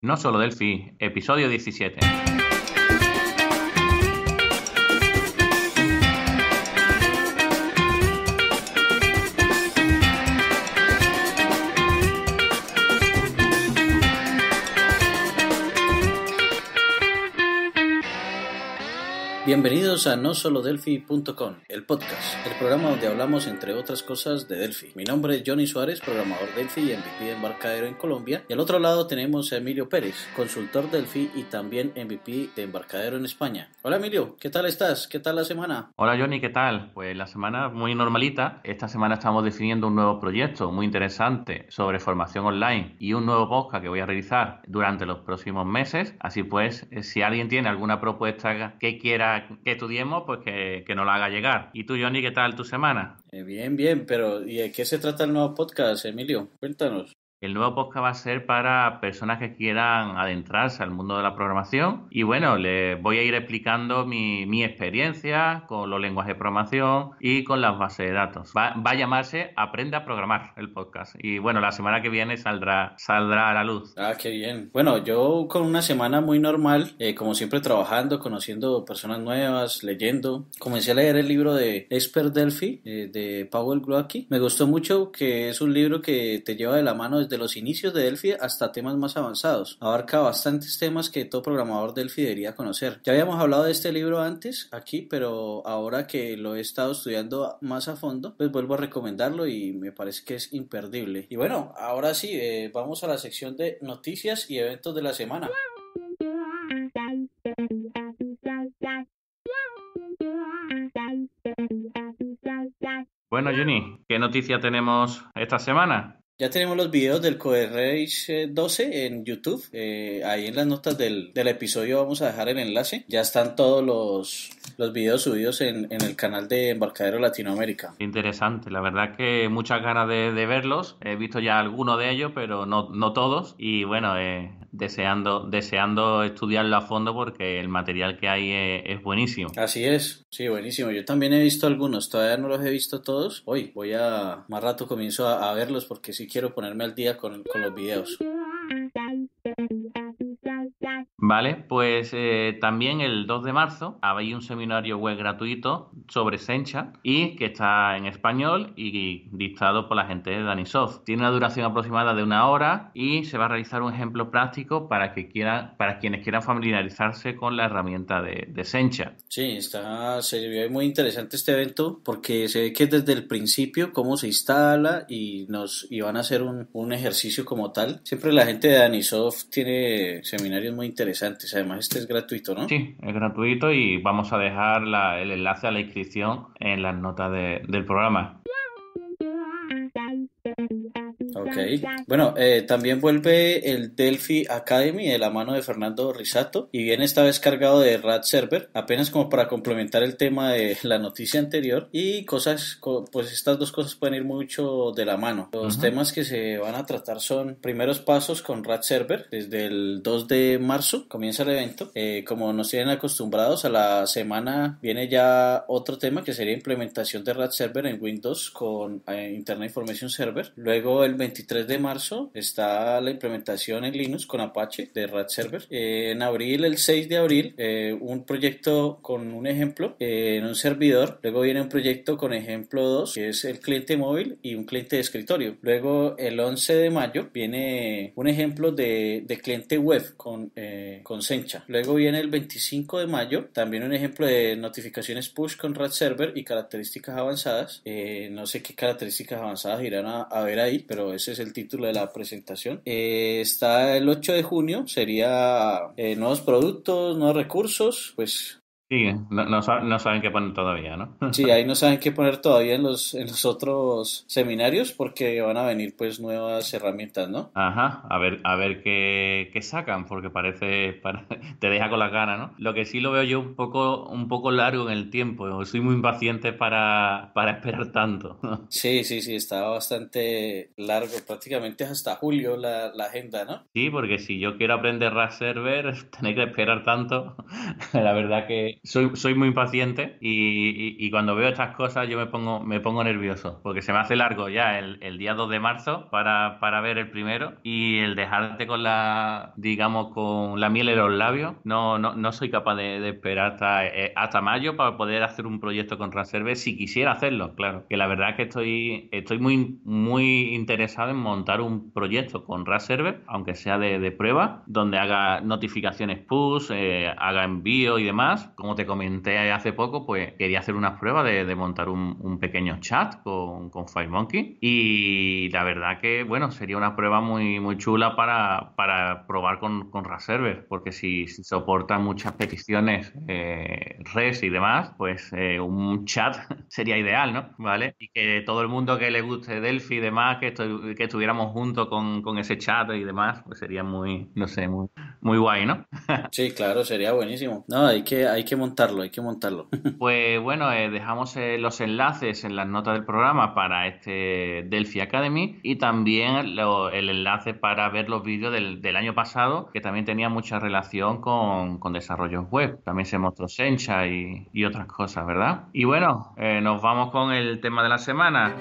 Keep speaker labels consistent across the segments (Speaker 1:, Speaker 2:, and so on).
Speaker 1: No solo Delphi, episodio 17.
Speaker 2: Bienvenidos a no solo Delphi.com, el podcast, el programa donde hablamos entre otras cosas de Delphi. Mi nombre es Johnny Suárez, programador Delphi y MVP de embarcadero en Colombia. Y al otro lado tenemos a Emilio Pérez, consultor Delphi y también MVP de embarcadero en España. Hola Emilio, ¿qué tal estás? ¿Qué tal la semana?
Speaker 1: Hola Johnny, ¿qué tal? Pues la semana muy normalita. Esta semana estamos definiendo un nuevo proyecto muy interesante sobre formación online y un nuevo podcast que voy a realizar durante los próximos meses. Así pues, eh, si alguien tiene alguna propuesta que quiera que estudiemos, pues que, que nos la haga llegar. ¿Y tú, Johnny, qué tal tu semana?
Speaker 2: Eh, bien, bien, pero ¿y de qué se trata el nuevo podcast, Emilio? Cuéntanos.
Speaker 1: El nuevo podcast va a ser para personas que quieran adentrarse al mundo de la programación y bueno, les voy a ir explicando mi, experiencia con los lenguajes de programación y con las bases de datos. Va, a llamarse Aprende a programar el podcast y bueno, la semana que viene saldrá, saldrá a la luz. Ah, qué bien. Bueno, yo con una semana muy normal, eh, como
Speaker 2: siempre trabajando, conociendo personas nuevas, leyendo, comencé a leer el libro de Expert Delphi eh, de Powell Glocky. Me gustó mucho que es un libro que te lleva de la mano de los inicios de Delphi hasta temas más avanzados. Abarca bastantes temas que todo programador Delphi debería conocer. Ya habíamos hablado de este libro antes aquí, pero ahora que lo he estado estudiando más a fondo, pues vuelvo a recomendarlo y me parece que es imperdible. Y bueno, ahora sí, eh, vamos a la sección de noticias y eventos
Speaker 1: de la semana. Bueno, Juni, ¿qué noticia tenemos esta semana?
Speaker 2: Ya tenemos los videos del Code 12 en YouTube. Eh, ahí en las notas del, episodio vamos a dejar el enlace. Ya están todos los, los videos subidos en, el canal de Embarcadero Latinoamérica.
Speaker 1: Interesante, la verdad que muchas ganas de, de verlos. He visto ya algunos de ellos, pero no, no todos. Y bueno, eh, deseando, deseando estudiarlo a fondo porque el material que hay es, buenísimo. Así
Speaker 2: es, sí, buenísimo. Yo también he visto algunos, todavía no los he visto todos. Hoy voy a, más rato comienzo a, verlos porque sí quiero ponerme al día con, con los videos.
Speaker 1: Vale, pues eh, también el 2 de marzo habéis un seminario web gratuito sobre Sencha y que está en español y dictado por la gente de Danisoft. Tiene una duración aproximada de una hora y se va a realizar un ejemplo práctico para que quiera para quienes quieran familiarizarse con la herramienta de, Sencha. Sí,
Speaker 2: está se ve muy interesante este evento porque se ve que desde el principio cómo se instala y nos iban van a hacer un, un ejercicio como tal. Siempre la gente de Danisoft tiene
Speaker 1: seminarios muy interesantes Además, este es gratuito, ¿no? Sí, es gratuito y vamos a dejar el enlace a la inscripción en las notas del programa. Bueno, eh, también vuelve el Delphi Academy
Speaker 2: de la mano de Fernando Risato y viene esta vez cargado de RAD Server, apenas como para complementar el tema de la noticia anterior y cosas, pues estas dos cosas pueden ir mucho de la mano. Los temas que se van a tratar son primeros pasos con RAD Server. Desde el 2 de marzo comienza el evento. Eh, como nos tienen acostumbrados, a la semana viene ya otro tema que sería implementación de RAD Server en Windows con eh, Internet Information Server. Luego el 23 3 de marzo está la implementación en Linux con Apache de RAD Server. Eh, en abril, el 6 de abril, eh, un proyecto con un ejemplo eh, en un servidor. Luego viene un proyecto con ejemplo 2, que es el cliente móvil y un cliente de escritorio. Luego, el 11 de mayo, viene un ejemplo de, de cliente web con, con Sencha. Luego viene el 25 de mayo, también un ejemplo de notificaciones push con RAD Server y características avanzadas. no sé qué características avanzadas irán a ver ahí, pero es es el título de la presentación. Eh, está el 8 de junio, sería eh, nuevos productos, nuevos recursos, pues
Speaker 1: Sí, no, saben, qué poner todavía, ¿no?
Speaker 2: Sí, ahí no saben qué poner todavía en los, en los otros seminarios porque van a venir pues nuevas herramientas, ¿no?
Speaker 1: Ajá, a ver, a ver qué, qué sacan porque parece, te deja con las ganas, ¿no? Lo que sí lo veo yo un poco, un poco largo en el tiempo, soy muy impaciente para, esperar tanto. Sí, sí, sí, estaba bastante largo,
Speaker 2: prácticamente hasta julio la, agenda, ¿no?
Speaker 1: Sí, porque si yo quiero aprender RAS Server, tener que esperar tanto, la verdad que soy, soy muy impaciente y, y, cuando veo estas cosas yo me pongo, me pongo nervioso, porque se me hace largo ya el, el día 2 de marzo para, para, ver el primero y el dejarte con la, digamos, con la miel en los labios, no, no, no soy capaz de, esperar hasta, eh, hasta mayo para poder hacer un proyecto con server si quisiera hacerlo, claro. Que la verdad es que estoy, estoy muy, muy interesado en montar un proyecto con server aunque sea de, de, prueba, donde haga notificaciones push, eh, haga envío y demás, como te comenté hace poco, pues quería hacer una prueba de, montar un, pequeño chat con, FireMonkey y la verdad que, bueno, sería una prueba muy, muy chula para, probar con, con Raserver, porque si, soportan soporta muchas peticiones eh, res y demás, pues eh, un chat sería ideal, ¿no? ¿Vale? Y que todo el mundo que le guste Delphi y demás, que, estuviéramos juntos con, con, ese chat y demás, pues sería muy, no sé, muy, muy guay, ¿no? sí, claro, sería buenísimo. No, hay que, hay que montarlo, hay que montarlo. pues bueno, eh, dejamos eh, los enlaces en las notas del programa para este Delphi Academy y también el enlace para ver los vídeos del, año pasado, que también tenía mucha relación con, con desarrollos web. También se mostró Sencha y, y otras cosas, ¿verdad? Y bueno, eh, nos vamos con el tema de la semana.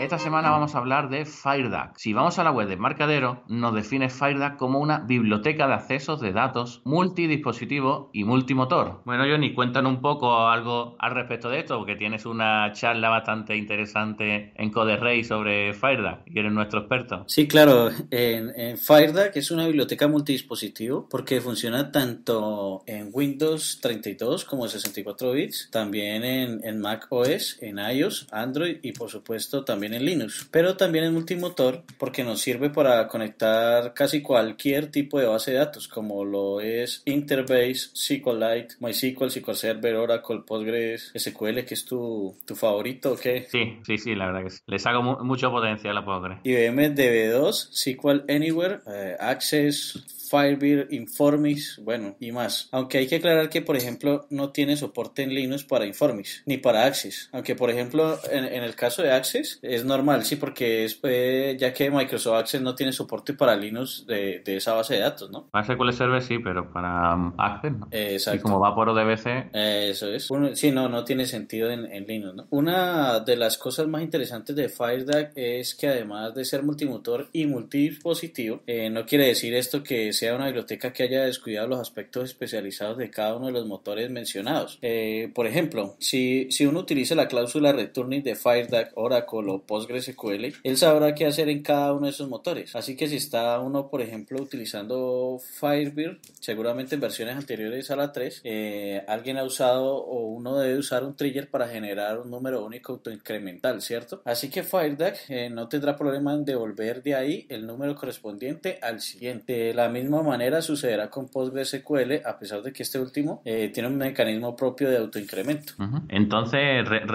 Speaker 1: Esta semana vamos a hablar de FireDAC. Si vamos a la web de Marcadero, nos define FireDAC como una biblioteca de accesos de datos multidispositivo y multimotor. Bueno, Johnny, cuéntanos un poco algo al respecto de esto, porque tienes una charla bastante interesante en Code sobre FireDAC y eres nuestro experto. Sí, claro.
Speaker 2: En, FireDAC es una biblioteca multidispositivo porque funciona tanto en Windows 32 como en 64 bits, también en, en Mac OS, en iOS, Android y por supuesto también en Linux, pero también en multimotor porque nos sirve para conectar casi cualquier tipo de base de datos, como lo es Interbase, SQLite, MySQL, SQL Server,
Speaker 1: Oracle, Postgres, SQL, que es tu, favorito, ¿o Sí, sí, sí, la verdad que sí. Le saco mucho potencial a Postgres.
Speaker 2: IBM DB2, SQL Anywhere, eh, Access, Firebird, Informis, bueno, y más. Aunque hay que aclarar que, por ejemplo, no tiene soporte en Linux para Informis, ni para Access. Aunque, por ejemplo, en, en el caso de Access, es es normal, sí, porque es, eh, ya que Microsoft Access no tiene soporte para Linux de, esa base de datos, ¿no?
Speaker 1: Para SQL Server sí, pero para um, Access
Speaker 2: Exacto. Y como
Speaker 1: va por ODBC. Eso
Speaker 2: es. sí, no, no tiene sentido en, Linux, Una de las cosas más interesantes de FireDAC es que además de ser multimotor y multidispositivo, eh, no quiere decir esto que sea una biblioteca que haya descuidado los aspectos especializados de cada uno de los motores mencionados. Eh, por ejemplo, si, si uno utiliza la cláusula returning de FireDAC, Oracle o PostgreSQL, él sabrá qué hacer en cada uno de esos motores. Así que si está uno, por ejemplo, utilizando Firebird, seguramente en versiones anteriores a la 3, eh, alguien ha usado o uno debe usar un trigger para generar un número único autoincremental, ¿cierto? Así que FireDAC eh, no tendrá problema en devolver de ahí el número correspondiente al siguiente. De la misma manera sucederá con PostgreSQL, a pesar de que este último eh, tiene un mecanismo propio de
Speaker 1: autoincremento. Entonces, re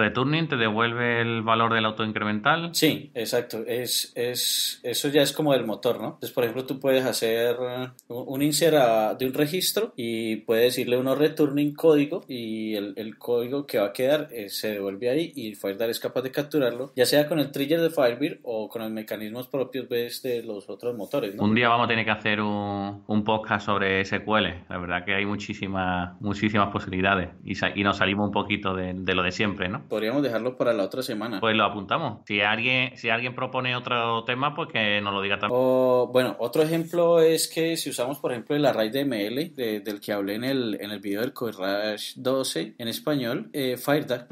Speaker 1: te devuelve el valor del autoincremento Sí,
Speaker 2: exacto. Es, es, eso ya es como el motor, ¿no? Entonces, por ejemplo, tú puedes hacer un insert de un registro y puedes decirle uno returning código y el, el código que va a quedar eh, se devuelve ahí y FireDAR es capaz de capturarlo, ya sea con el trigger de Firebird o con los mecanismos propios de los otros motores. ¿no? Un día
Speaker 1: vamos a tener que hacer un, un podcast sobre SQL. La verdad que hay muchísimas, muchísimas posibilidades y, y nos salimos un poquito de, de lo de siempre, ¿no? Podríamos dejarlo para la otra semana. Pues lo apuntamos. Sí, si alguien, si alguien propone otro tema, pues que nos lo diga también. bueno, otro ejemplo es que si
Speaker 2: usamos, por ejemplo, el array de ML, del que hablé en el, en el video del Courage 12 en español, eh,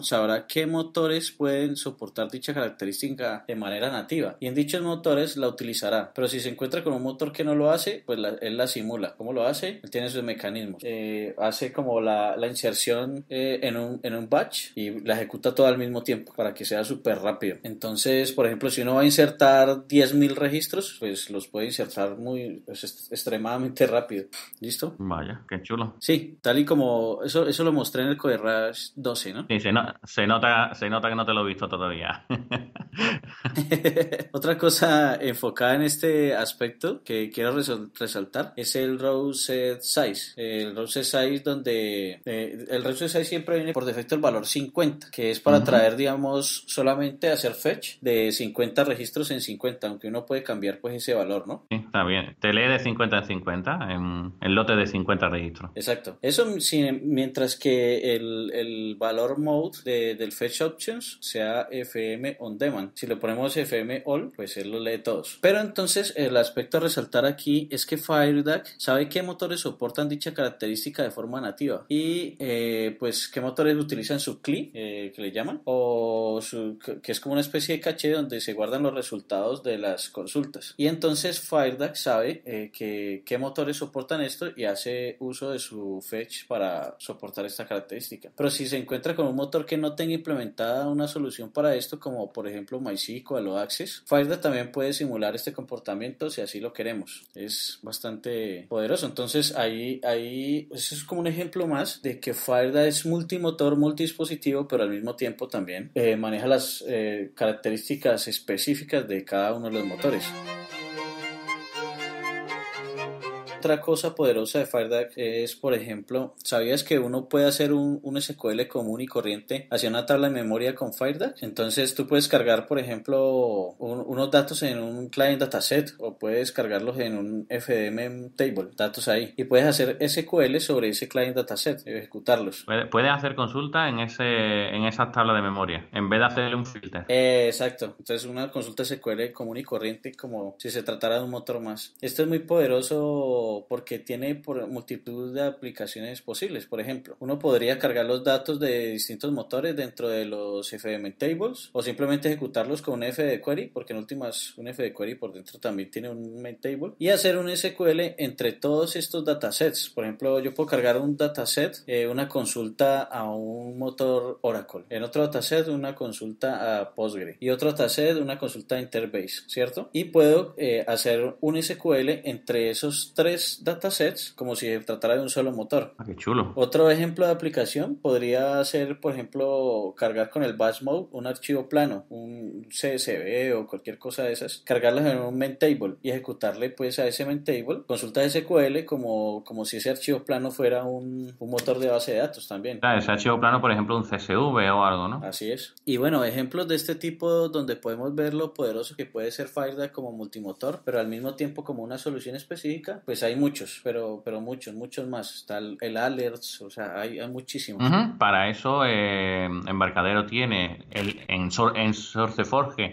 Speaker 2: sabrá qué motores pueden soportar dicha característica de manera nativa. Y en dichos motores la utilizará. Pero si se encuentra con un motor que no lo hace, pues él la simula. ¿Cómo lo hace? Él tiene sus mecanismos. Eh, hace como la, la inserción eh, en, un, en un batch y la ejecuta todo al mismo tiempo para que sea súper rápido. Entonces, entonces, por ejemplo, si uno va a insertar 10.000 registros, pues los puede insertar muy pues, extremadamente rápido. ¿Listo?
Speaker 1: Vaya, qué chulo.
Speaker 2: Sí, tal y como eso, eso lo mostré en el Code Rush
Speaker 1: 12, ¿no? Sí, se, nota, se nota que no te lo he visto todavía.
Speaker 2: Otra cosa enfocada en este aspecto que quiero resaltar es el row set size. El row set size donde eh, el row set size siempre viene por defecto el valor 50, que es para traer, digamos, solamente hacer fe de 50 registros en 50, aunque uno puede cambiar pues ese valor, ¿no?
Speaker 1: está bien. Te lee de 50 en 50, en el lote de 50 registros.
Speaker 2: Exacto. Eso mientras que el, valor mode del fetch options sea FM on demand. Si lo ponemos FM all, pues él lo lee todos. Pero entonces el aspecto a resaltar aquí es que FireDuck sabe qué motores soportan dicha característica de forma nativa y eh, pues qué motores utilizan su CLI, eh, que le llaman, o su, que es como una especie especie caché donde se guardan los resultados de las consultas. Y entonces FireDAC sabe eh, que, qué motores soportan esto y hace uso de su fetch para soportar esta característica. Pero si se encuentra con un motor que no tenga implementada una solución para esto, como por ejemplo MySQL o Access, FireDAC también puede simular este comportamiento si así lo queremos. Es bastante poderoso. Entonces ahí, ahí eso pues es como un ejemplo más de que FireDAC es multimotor, multidispositivo, pero al mismo tiempo también eh, maneja las características eh, características específicas de cada uno de los motores. Otra cosa poderosa de FireDAC es, por ejemplo, ¿sabías que uno puede hacer un, SQL común y corriente hacia una tabla de memoria con FireDAC? Entonces tú puedes cargar, por ejemplo, unos datos en un client dataset o puedes cargarlos en un FDM table, datos ahí. Y puedes hacer SQL sobre ese client dataset, y ejecutarlos.
Speaker 1: Puedes hacer consulta en, ese, en esa tabla de memoria, en vez de hacerle un filter. Eh, exacto. Entonces una
Speaker 2: consulta SQL común y corriente como si se tratara de un motor más. Esto es muy poderoso porque tiene por multitud de aplicaciones posibles. Por ejemplo, uno podría cargar los datos de distintos motores dentro de los FDM tables o simplemente ejecutarlos con un F query, porque en últimas un F query por dentro también tiene un main table y hacer un SQL entre todos estos datasets. Por ejemplo, yo puedo cargar un dataset, eh, una consulta a un motor Oracle, en otro dataset una consulta a Postgre y otro dataset una consulta a Interbase, ¿cierto? Y puedo eh, hacer un SQL entre esos tres datasets como si se tratara de un solo motor. Ah, qué chulo. Otro ejemplo de aplicación podría ser, por ejemplo, cargar con el batch mode un archivo plano, un CSV o cualquier cosa de esas, cargarlos en un table y ejecutarle pues a ese table consultas SQL como, como si ese archivo plano fuera un, un motor de base de datos también.
Speaker 1: Claro, ese archivo plano, por ejemplo, un CSV o algo, ¿no? Así es.
Speaker 2: Y bueno, ejemplos de este tipo donde podemos ver lo poderoso que puede ser FireDAC como multimotor, pero al mismo tiempo como una solución específica, pues hay muchos, pero, pero muchos, muchos más. Está el, Alerts, o sea, hay, hay muchísimos.
Speaker 1: Para eso, eh, Embarcadero tiene, el, en, Sor, en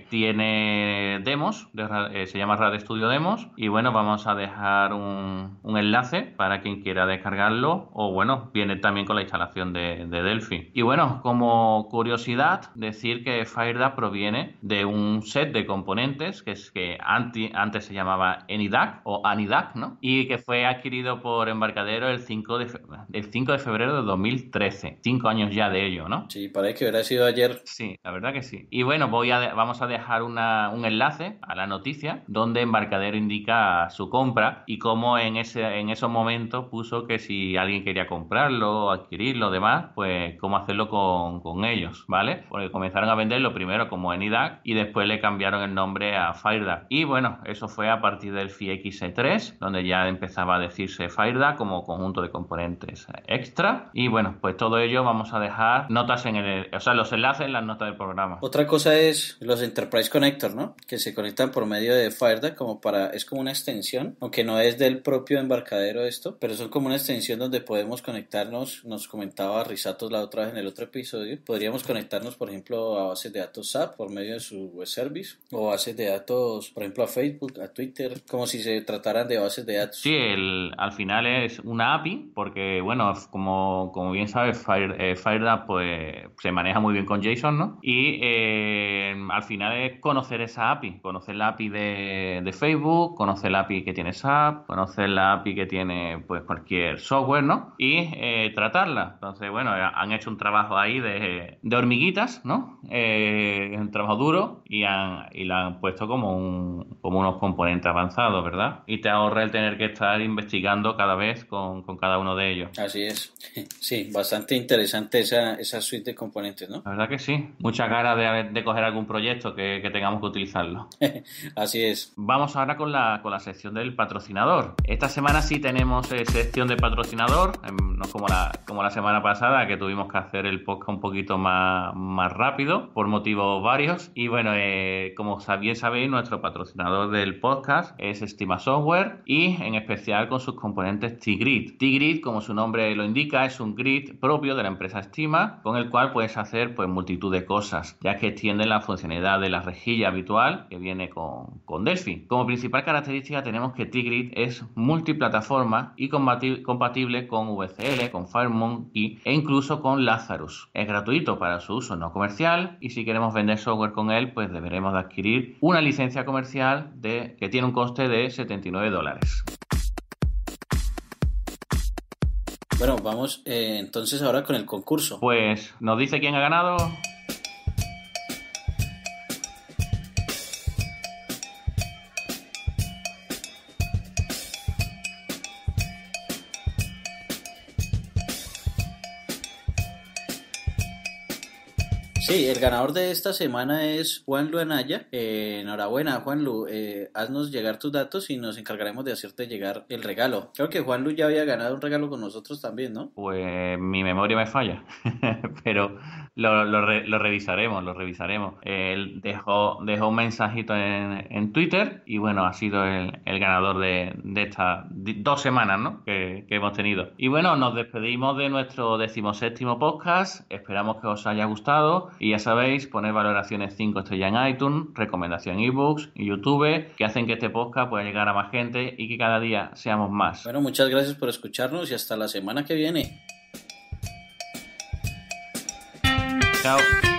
Speaker 1: tiene demos, eh, se llama Rad Studio Demos, y bueno, vamos a dejar un, un, enlace para quien quiera descargarlo, o bueno, viene también con la instalación de, Delphi. Y bueno, como curiosidad, decir que fireda proviene de un set de componentes que es que anti antes se llamaba ENIDAC o ANIDAC, ¿no? Y que fue adquirido por Embarcadero el 5 de, 5 de febrero de 2013. Cinco años ya de ello, ¿no? Sí, parece que hubiera sido ayer. Sí, la verdad que sí. Y bueno, voy a, vamos a dejar un enlace a la noticia donde Embarcadero indica su compra y cómo en, ese, en esos momentos puso que si alguien quería comprarlo, adquirirlo, demás, pues cómo hacerlo con, con ellos, ¿vale? Porque comenzaron a venderlo primero como ENIDAC y después le cambiaron el nombre a FireDAC. Y bueno, eso fue a partir del FIX3, donde ya empezaba a decirse fireda como conjunto de componentes extra. Y bueno, pues todo ello vamos a dejar notas en el, o sea, los enlaces en las notas del programa. Otra cosa
Speaker 2: es los Enterprise Connector, ¿no? Que se conectan por medio de fireda como para, es como una extensión, aunque no es del propio embarcadero esto, pero son como una extensión donde podemos conectarnos, nos comentaba Risatos la otra vez en el otro episodio, podríamos conectarnos, por ejemplo, a bases de datos SAP por medio de su web service o bases de datos, por ejemplo, a Facebook, a Twitter, como si se trataran de bases de datos
Speaker 1: Sí, el, al final es una API, porque bueno, como, bien sabes, Fire, eh, pues, se maneja muy bien con JSON, ¿no? Y eh, al final es conocer esa API, conocer la API de, Facebook, conocer la API que tiene SAP, conocer la API que tiene pues cualquier software, ¿no? Y eh, tratarla. Entonces, bueno, han hecho un trabajo ahí de, hormiguitas, ¿no? un trabajo duro y, han, y la han puesto como, un, como unos componentes avanzados, ¿verdad? Y te ahorra el tener que estar investigando cada vez con, cada uno de ellos. Así es. Sí, bastante interesante esa, esa suite de componentes, ¿no? La verdad que sí. Muchas ganas de, de coger algún proyecto que, tengamos que utilizarlo. Así es. Vamos ahora con la, con la sección del patrocinador. Esta semana sí tenemos eh, sección de patrocinador, em, no como la, como la semana pasada que tuvimos que hacer el podcast un poquito más, más rápido por motivos varios. Y bueno, eh, como bien sabéis, nuestro patrocinador del podcast es Estima Software y en especial con sus componentes T-Grid. como su nombre lo indica, es un grid propio de la empresa Estima, con el cual puedes hacer pues, multitud de cosas, ya que extiende la funcionalidad de la rejilla habitual que viene con, con Delphi. Como principal característica tenemos que t es multiplataforma y compatible con VCL, con Firemoon e incluso con Lazarus. Es gratuito para su uso no comercial y si queremos vender software con él, pues deberemos de adquirir una licencia comercial de, que tiene un coste de 79 dólares.
Speaker 2: Bueno, vamos eh, entonces ahora con el concurso. Pues
Speaker 1: nos dice quién ha ganado.
Speaker 2: Sí, el ganador de esta semana es Juan Lu eh, enhorabuena, Juan Lu. Eh, haznos llegar tus datos y nos encargaremos de hacerte llegar el regalo. Creo que Juan Lu ya había ganado un regalo con nosotros también, ¿no?
Speaker 1: Pues mi memoria me falla, pero lo, lo, revisaremos, lo revisaremos. Él dejó, dejó un mensajito en, en Twitter y bueno, ha sido el, ganador de, estas dos semanas ¿no? que, que hemos tenido. Y bueno, nos despedimos de nuestro decimoséptimo podcast. Esperamos que os haya gustado. Y ya sabéis, poner valoraciones 5 estrellas en iTunes, recomendación ebooks y YouTube, que hacen que este podcast pueda llegar a más gente y que cada día seamos más. Bueno,
Speaker 2: muchas gracias por escucharnos y hasta la semana que viene. Chao.